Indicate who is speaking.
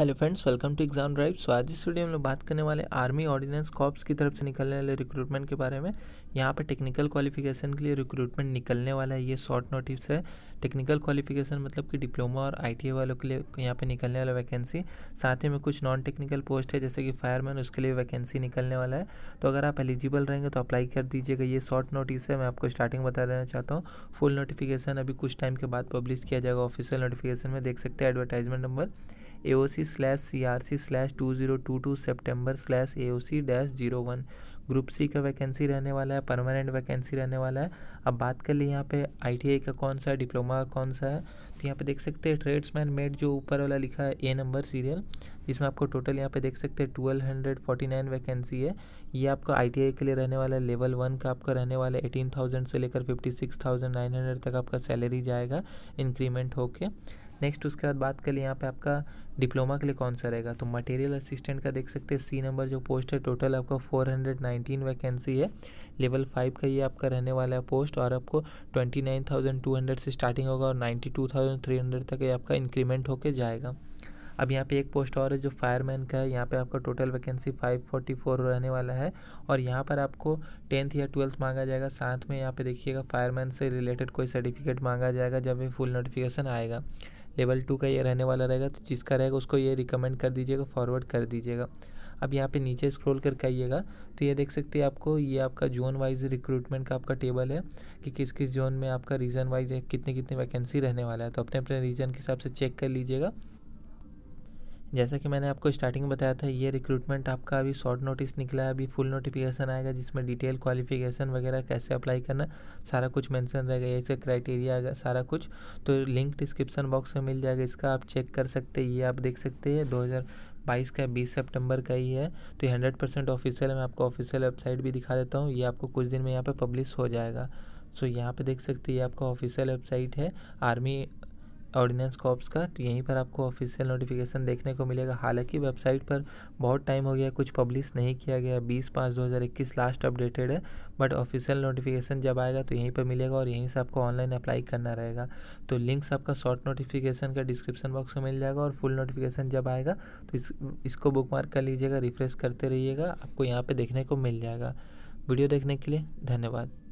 Speaker 1: hello friends welcome to exam drive so आज इस video में लोग बात करने वाले आर्मी ऑर्डिनेंस कॉप्स की तरफ से निकलने वाले रिक्रूटमेंट के बारे में यहाँ पे टेक्निकल क्वालिफिकेशन के लिए रिक्रूटमेंट निकलने वाला है ये शॉर्ट नोटिस है टेक्निकल क्वालिफिकेशन मतलब कि डिप्लोमा और आई वालों के लिए यहाँ पर निकलने वाला वैकेंसी साथ ही में कुछ नॉन टेक्निकल पोस्ट है जैसे कि फायरमैन उसके लिए वैकेंसी निकलने वाला है तो अगर आप एलिजिबल रहेंगे तो अप्लाई कर दीजिएगा ये शॉर्ट नोटिस है मैं आपको स्टार्टिंग बता देना चाहता हूँ फुल नोटिफिकेशन अभी कुछ टाइम के बाद पब्लिश किया जाएगा ऑफिशियल नोटिफिकेशन में देख सकते हैं advertisement number A O C slash C R C slash two zero two two September slash A O C dash zero one group C का वैकेंसी रहने वाला है परमानेंट वैकेंसी रहने वाला है अब बात कर लिए यहाँ पे आई का कौन सा है डिप्लोमा का कौन सा है तो यहाँ पे देख सकते हैं ट्रेड्समैन मेड जो ऊपर वाला लिखा है ए नंबर सीरियल जिसमें आपको टोटल यहाँ पे देख सकते हैं twelve hundred forty nine vacancy है ये आपका आई के लिए रहने वाला है लेवल वन का आपका रहने वाला है एटीन थाउजेंड से लेकर fifty six thousand nine hundred तक आपका सैलरी जाएगा इंक्रीमेंट होके नेक्स्ट उसके बाद बात कर लिए यहाँ पे आपका डिप्लोमा के लिए कौन सा रहेगा तो मटेरियल असिस्टेंट का देख सकते हैं सी नंबर जो पोस्ट है टोटल आपका 419 वैकेंसी है लेवल फाइव का ये आपका रहने वाला है पोस्ट और आपको 29,200 से स्टार्टिंग होगा और 92,300 तक ये आपका इंक्रीमेंट होके जाएगा अब यहाँ पे एक पोस्ट और है जो फायरमैन का है यहाँ पे आपका टोटल वैकेंसी 544 रहने वाला है और यहाँ पर आपको टेंथ या ट्वेल्थ मांगा जाएगा साथ में यहाँ पे देखिएगा फायरमैन से रिलेटेड कोई सर्टिफिकेट मांगा जाएगा जब ये फुल नोटिफिकेशन आएगा लेवल टू का ये रहने वाला रहेगा तो जिसका रहेगा उसको ये रिकमेंड कर दीजिएगा फॉरवर्ड कर दीजिएगा अब यहाँ पे नीचे स्क्रॉल करके आइएगा तो ये देख सकते हैं आपको ये आपका जोन वाइज रिक्रूटमेंट का आपका टेबल है कि किस किस जोन में आपका रीजन वाइज कितने कितने वैकेंसी रहने वाला है तो अपने अपने रीजन के हिसाब से चेक कर लीजिएगा जैसा कि मैंने आपको स्टार्टिंग में बताया था ये रिक्रूटमेंट आपका अभी शॉर्ट नोटिस निकला है अभी फुल नोटिफिकेशन आएगा जिसमें डिटेल क्वालिफिकेशन वगैरह कैसे अप्लाई करना सारा कुछ मेंशन रहेगा ये से क्राइटेरिया आएगा सारा कुछ तो लिंक डिस्क्रिप्शन बॉक्स में मिल जाएगा इसका आप चेक कर सकते हैं ये आप देख सकते हैं दो बाईस का बीस सितंबर का ही है तो ये हंड्रेड परसेंट ऑफिशियल मैं आपको ऑफिशियल वेबसाइट भी दिखा देता हूँ ये आपको कुछ दिन में यहाँ पर पब्लिश हो जाएगा सो यहाँ पे देख सकते हैं ये आपका ऑफिशियल वेबसाइट है आर्मी ऑर्डिनेंस कॉप्स का तो यहीं पर आपको ऑफिशियल नोटिफिकेशन देखने को मिलेगा हालांकि वेबसाइट पर बहुत टाइम हो गया कुछ पब्लिश नहीं किया गया बीस पाँच दो हज़ार इक्कीस लास्ट अपडेटेड है बट ऑफिशियल नोटिफिकेशन जब आएगा तो यहीं पर मिलेगा और यहीं से आपको ऑनलाइन अप्लाई करना रहेगा तो लिंक्स आपका शॉर्ट नोटिफिकेशन का डिस्क्रिप्शन बॉक्स में मिल जाएगा और फुल नोटिफिकेशन जब आएगा तो इस, इसको बुक मार्क कर लीजिएगा रिफ्रेश करते रहिएगा आपको यहाँ पर देखने को मिल जाएगा वीडियो देखने के लिए धन्यवाद